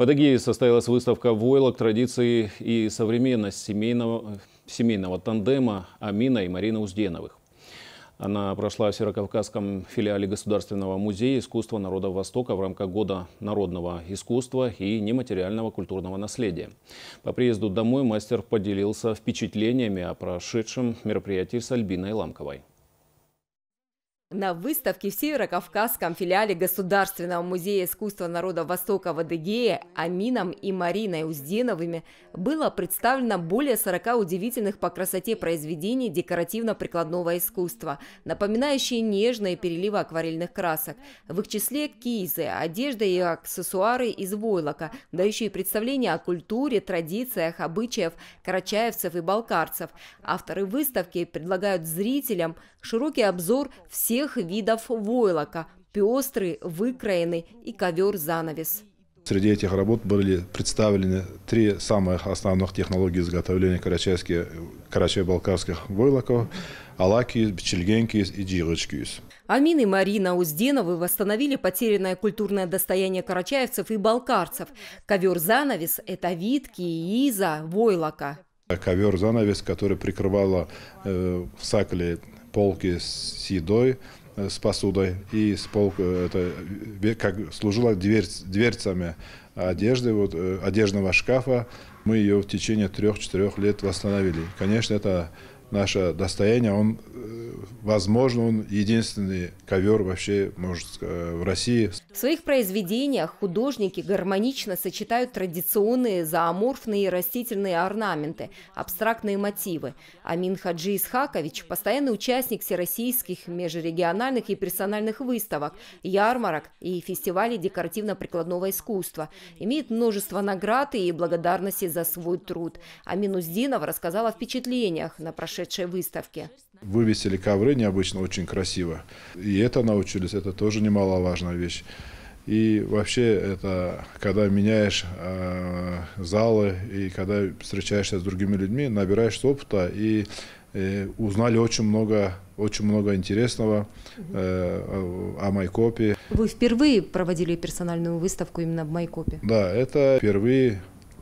В Адыгее состоялась выставка «Войлок. Традиции и современность» семейного, семейного тандема Амина и Марины Узденовых. Она прошла в Северокавказском филиале Государственного музея искусства народов Востока в рамках Года народного искусства и нематериального культурного наследия. По приезду домой мастер поделился впечатлениями о прошедшем мероприятии с Альбиной Ламковой. На выставке в Северокавказском филиале Государственного музея искусства народа Востока в Адыгее Амином и Мариной Узденовыми было представлено более 40 удивительных по красоте произведений декоративно-прикладного искусства, напоминающие нежные переливы акварельных красок. В их числе кизы, одежда и аксессуары из войлока, дающие представление о культуре, традициях, обычаях карачаевцев и балкарцев. Авторы выставки предлагают зрителям широкий обзор всех всех видов войлока – пестрый, выкроенный и ковер-занавес. Среди этих работ были представлены три самых основных технологии изготовления карачаево-балкарских войлоков – алакиз, пчельгенкиз и джирочкиз. Амин и Марина Узденовы восстановили потерянное культурное достояние карачаевцев и балкарцев. Ковер-занавес – это витки иза войлока. Ковер-занавес, который прикрывала э, в сакле полки с едой, э, с посудой и с полка э, это как служила дверь, дверцами одежды, вот, э, одежного шкафа. Мы ее в течение трех-четырех лет восстановили. Конечно, это наше достояние, он, возможно, он единственный ковер вообще, может, в России в своих произведениях художники гармонично сочетают традиционные зооморфные растительные орнаменты, абстрактные мотивы. Амин Хаджи Исхакович – постоянный участник всероссийских межрегиональных и персональных выставок, ярмарок и фестивалей декоративно-прикладного искусства. Имеет множество наград и благодарности за свой труд. Амин Уздинов рассказал о впечатлениях на прошедшей выставке. Вывесили ковры необычно, очень красиво. И это научились, это тоже немаловажная вещь. И вообще это, когда меняешь э, залы и когда встречаешься с другими людьми, набираешь опыта и э, узнали очень много, очень много интересного э, о, о Майкопе. Вы впервые проводили персональную выставку именно в Майкопе? Да, это впервые,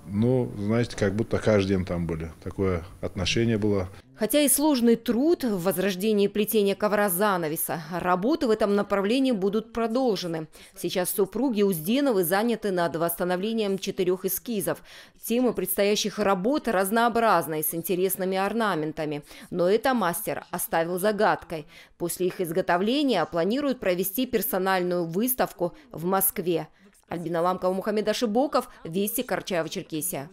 ну, знаете, как будто каждый день там были. Такое отношение было. Хотя и сложный труд в возрождении плетения ковра-занавеса, работы в этом направлении будут продолжены. Сейчас супруги Узденовы заняты над восстановлением четырех эскизов. Темы предстоящих работ разнообразны с интересными орнаментами, но это мастер оставил загадкой. После их изготовления планируют провести персональную выставку в Москве. Альбина Ламкова, Мухаммед Ашибоков, Вести, Карчаева, Черкесия.